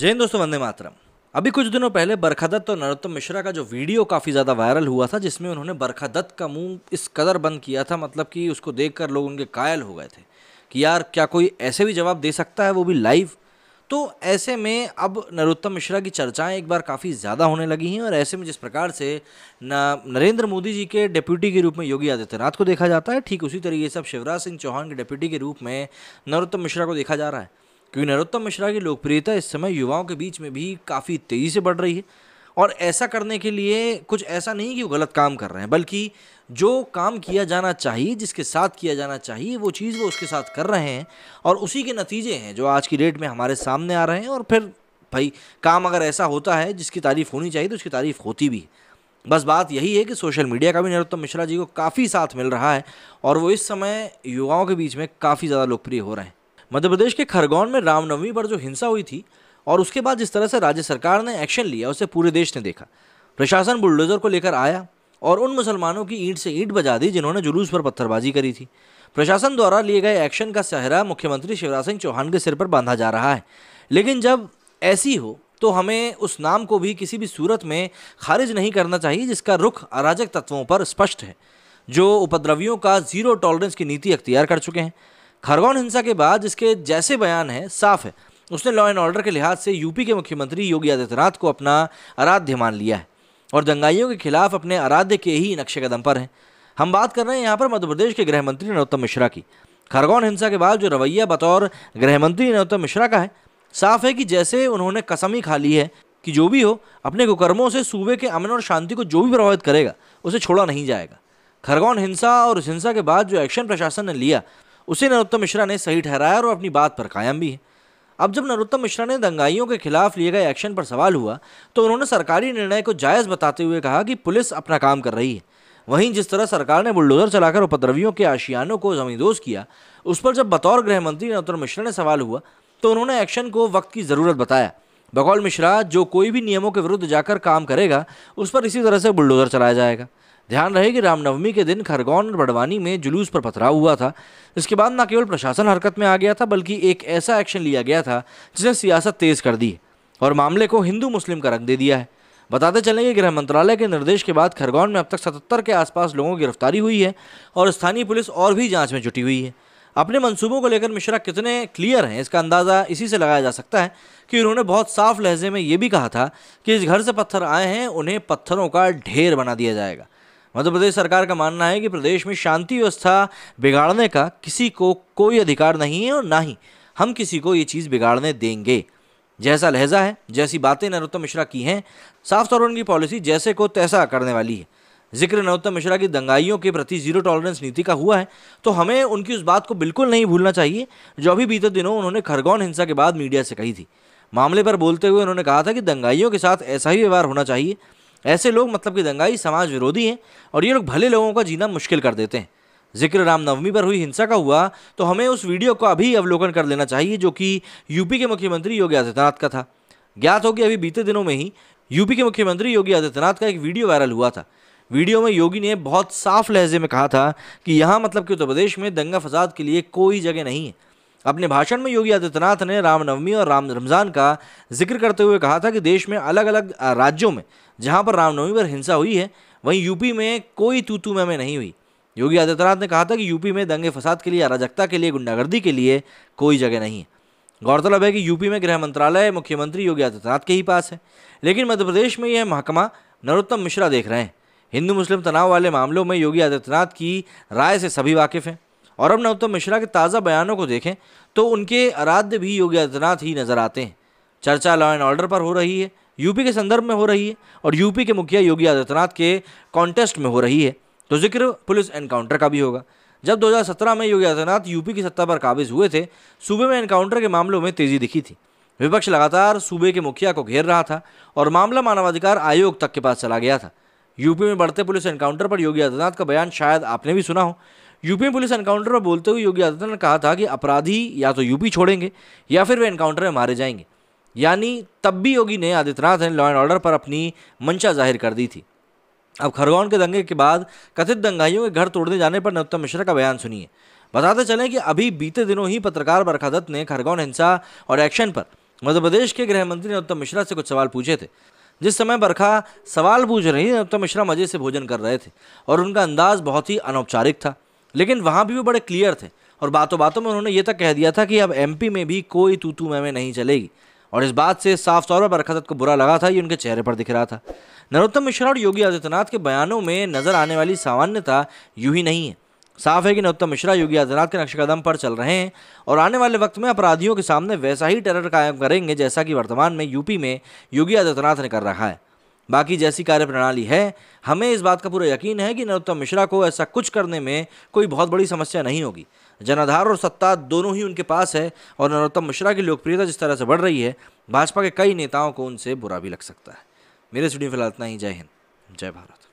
जय हिंद दोस्तों वंदे मातरम अभी कुछ दिनों पहले बरखा दत्त और नरोत्तम मिश्रा का जो वीडियो काफ़ी ज़्यादा वायरल हुआ था जिसमें उन्होंने बरखा दत्त का मुंह इस कदर बंद किया था मतलब कि उसको देखकर लोग उनके कायल हो गए थे कि यार क्या कोई ऐसे भी जवाब दे सकता है वो भी लाइव तो ऐसे में अब नरोत्तम मिश्रा की चर्चाएं एक बार काफ़ी ज़्यादा होने लगी हैं और ऐसे में जिस प्रकार से न नरेंद्र मोदी जी के डिप्यूटी के रूप में योगी आदित्यनाथ को देखा जाता है ठीक उसी तरीके से अब शिवराज सिंह चौहान के डिप्यूटी के रूप में नरोत्तम मिश्रा को देखा जा रहा है क्योंकि नरोत्तम मिश्रा की लोकप्रियता इस समय युवाओं के बीच में भी काफ़ी तेज़ी से बढ़ रही है और ऐसा करने के लिए कुछ ऐसा नहीं कि वो गलत काम कर रहे हैं बल्कि जो काम किया जाना चाहिए जिसके साथ किया जाना चाहिए वो चीज़ वो उसके साथ कर रहे हैं और उसी के नतीजे हैं जो आज की डेट में हमारे सामने आ रहे हैं और फिर भाई काम अगर ऐसा होता है जिसकी तारीफ़ होनी चाहिए तो उसकी तारीफ़ होती भी है बस बात यही है कि सोशल मीडिया का भी नरोत्तम मिश्रा जी को काफ़ी साथ मिल रहा है और वो इस समय युवाओं के बीच में काफ़ी ज़्यादा लोकप्रिय हो रहे हैं मध्य प्रदेश के खरगोन में रामनवमी पर जो हिंसा हुई थी और उसके बाद जिस तरह से राज्य सरकार ने एक्शन लिया उसे पूरे देश ने देखा प्रशासन बुलडोजर को लेकर आया और उन मुसलमानों की ईंट से ईंट बजा दी जिन्होंने जुलूस पर पत्थरबाजी करी थी प्रशासन द्वारा लिए गए एक्शन का सहरा मुख्यमंत्री शिवराज सिंह चौहान के सिर पर बांधा जा रहा है लेकिन जब ऐसी हो तो हमें उस नाम को भी किसी भी सूरत में खारिज नहीं करना चाहिए जिसका रुख अराजक तत्वों पर स्पष्ट है जो उपद्रवियों का जीरो टॉलरेंस की नीति अख्तियार कर चुके हैं खरगोन हिंसा के बाद इसके जैसे बयान है साफ है उसने लॉ एंड ऑर्डर के लिहाज से यूपी के मुख्यमंत्री योगी आदित्यनाथ को अपना आराध्य मान लिया है और दंगाइयों के खिलाफ अपने आराध्य के ही नक्शे कदम पर हैं हम बात कर रहे हैं यहाँ पर मध्य प्रदेश के गृह मंत्री नरोत्तम मिश्रा की खरगोन हिंसा के बाद जो रवैया बतौर गृह मंत्री नरोत्तम मिश्रा का है साफ है कि जैसे उन्होंने कसम ही खा ली है कि जो भी हो अपने कुकर्मों से सूबे के अमन और शांति को जो भी प्रभावित करेगा उसे छोड़ा नहीं जाएगा खरगोन हिंसा और उस हिंसा के बाद जो एक्शन प्रशासन ने लिया उसे नरोत्तम मिश्रा ने सही ठहराया और अपनी बात पर कायम भी है अब जब नरोत्तम मिश्रा ने दंगाइयों के खिलाफ लिए गए एक्शन पर सवाल हुआ तो उन्होंने सरकारी निर्णय को जायज़ बताते हुए कहा कि पुलिस अपना काम कर रही है वहीं जिस तरह सरकार ने बुलडोजर चलाकर उपद्रवियों के आशियानों को जमींदोज किया उस पर जब बतौर गृह मंत्री नरोत्तम मिश्रा ने सवाल हुआ तो उन्होंने एक्शन को वक्त की ज़रूरत बताया बकौल मिश्रा जो कोई भी नियमों के विरुद्ध जाकर काम करेगा उस पर इसी तरह से बुलडोज़र चलाया जाएगा ध्यान रहे कि रामनवमी के दिन खरगोन बड़वानी में जुलूस पर पथराव हुआ था इसके बाद न केवल प्रशासन हरकत में आ गया था बल्कि एक ऐसा एक्शन लिया गया था जिसने सियासत तेज़ कर दी और मामले को हिंदू मुस्लिम का रंग दे दिया है बताते चलें कि गृह मंत्रालय के निर्देश के बाद खरगोन में अब तक सतहत्तर के आसपास लोगों की गिरफ्तारी हुई है और स्थानीय पुलिस और भी जाँच में जुटी हुई है अपने मंसूबों को लेकर मिश्रा कितने क्लियर हैं इसका अंदाज़ा इसी से लगाया जा सकता है कि उन्होंने बहुत साफ लहजे में ये भी कहा था कि इस घर से पत्थर आए हैं उन्हें पत्थरों का ढेर बना दिया जाएगा मध्य प्रदेश सरकार का मानना है कि प्रदेश में शांति व्यवस्था बिगाड़ने का किसी को कोई अधिकार नहीं है और ना ही हम किसी को ये चीज़ बिगाड़ने देंगे जैसा लहजा है जैसी बातें नरोत्तम मिश्रा की हैं साफ तौर पर उनकी पॉलिसी जैसे को तैसा करने वाली है जिक्र नरोत्तम मिश्रा की दंगाइयों के प्रति जीरो टॉलरेंस नीति का हुआ है तो हमें उनकी उस बात को बिल्कुल नहीं भूलना चाहिए जो अभी बीते दिनों उन्होंने खरगोन हिंसा के बाद मीडिया से कही थी मामले पर बोलते हुए उन्होंने कहा था कि दंगाइयों के साथ ऐसा ही व्यवहार होना चाहिए ऐसे लोग मतलब कि दंगाई समाज विरोधी हैं और ये लोग भले लोगों का जीना मुश्किल कर देते हैं जिक्र रामनवमी पर हुई हिंसा का हुआ तो हमें उस वीडियो को अभी अवलोकन कर लेना चाहिए जो कि यूपी के मुख्यमंत्री योगी आदित्यनाथ का था ज्ञात हो कि अभी बीते दिनों में ही यूपी के मुख्यमंत्री योगी आदित्यनाथ का एक वीडियो वायरल हुआ था वीडियो में योगी ने बहुत साफ लहजे में कहा था कि यहाँ मतलब कि उत्तर प्रदेश में दंगा फसाद के लिए कोई जगह नहीं है अपने भाषण में योगी आदित्यनाथ ने रामनवमी और राम रमज़ान का जिक्र करते हुए कहा था कि देश में अलग अलग राज्यों में जहां पर रामनवमी पर हिंसा हुई है वहीं यूपी में कोई तू में नहीं हुई योगी आदित्यनाथ ने कहा था कि यूपी में दंगे फसाद के लिए अराजकता के लिए गुंडागर्दी के लिए कोई जगह नहीं है गौरतलब है कि यूपी में गृह मंत्रालय मुख्यमंत्री योगी आदित्यनाथ के ही पास है लेकिन मध्य प्रदेश में यह महकमा नरोत्तम मिश्रा देख रहे हैं हिंदू मुस्लिम तनाव वाले मामलों में योगी आदित्यनाथ की राय से सभी वाकिफ़ हैं और अब नरोत्तम मिश्रा के ताज़ा बयानों को देखें तो उनके आराध्य भी योगी आदित्यनाथ ही नज़र आते हैं चर्चा लॉ एंड ऑर्डर पर हो रही है यूपी के संदर्भ में हो रही है और यूपी के मुखिया योगी आदित्यनाथ के कॉन्टेस्ट में हो रही है तो जिक्र पुलिस एनकाउंटर का भी होगा जब 2017 में योगी आदित्यनाथ यूपी की सत्ता पर काबिज हुए थे सूबे में एनकाउंटर के मामलों में तेजी दिखी थी विपक्ष लगातार सूबे के मुखिया को घेर रहा था और मामला मानवाधिकार आयोग तक के पास चला गया था यूपी में बढ़ते पुलिस एनकाउंटर पर योगी आदित्यनाथ का बयान शायद आपने भी सुना हो यूपी में पुलिस एनकाउंटर पर बोलते हुए योगी आदित्यनाथ ने कहा था कि अपराधी या तो यूपी छोड़ेंगे या फिर वे एनकाउंटर में मारे जाएंगे यानी तब भी योगी ने आदित्यनाथ ने लॉ एंड ऑर्डर पर अपनी मंशा जाहिर कर दी थी अब खरगोन के दंगे के बाद कथित दंगाइयों के घर तोड़ने जाने पर नरोत्तम मिश्रा का बयान सुनिए बताते चलें कि अभी बीते दिनों ही पत्रकार बरखा दत्त ने खरगोन हिंसा और एक्शन पर मध्य प्रदेश के गृह मंत्री नरोत्तम मिश्रा से कुछ सवाल पूछे थे जिस समय बरखा सवाल पूछ रही नरोत्तम मिश्रा मजे से भोजन कर रहे थे और उनका अंदाज बहुत ही अनौपचारिक था लेकिन वहाँ भी वो बड़े क्लियर थे और बातों बातों में उन्होंने ये तक कह दिया था कि अब एमपी में भी कोई तूतू मैमें नहीं चलेगी और इस बात से साफ तौर पर बरखजत को बुरा लगा था ये उनके चेहरे पर दिख रहा था नरोत्तम मिश्रा और योगी आदित्यनाथ के बयानों में नज़र आने वाली सामान्यता यूं ही नहीं है साफ है कि नरोत्तम मिश्रा योगी आदित्यनाथ के नक्श कदम पर चल रहे हैं और आने वाले वक्त में अपराधियों के सामने वैसा ही टेरर कायम करेंगे जैसा कि वर्तमान में यूपी में योगी आदित्यनाथ ने कर रखा है बाकी जैसी कार्यप्रणाली है हमें इस बात का पूरा यकीन है कि नरोत्तम मिश्रा को ऐसा कुछ करने में कोई बहुत बड़ी समस्या नहीं होगी जनाधार और सत्ता दोनों ही उनके पास है और नरोत्तम मिश्रा की लोकप्रियता जिस तरह से बढ़ रही है भाजपा के कई नेताओं को उनसे बुरा भी लग सकता है मेरे स्टूडियो फिलहाल इतना ही जय हिंद जय भारत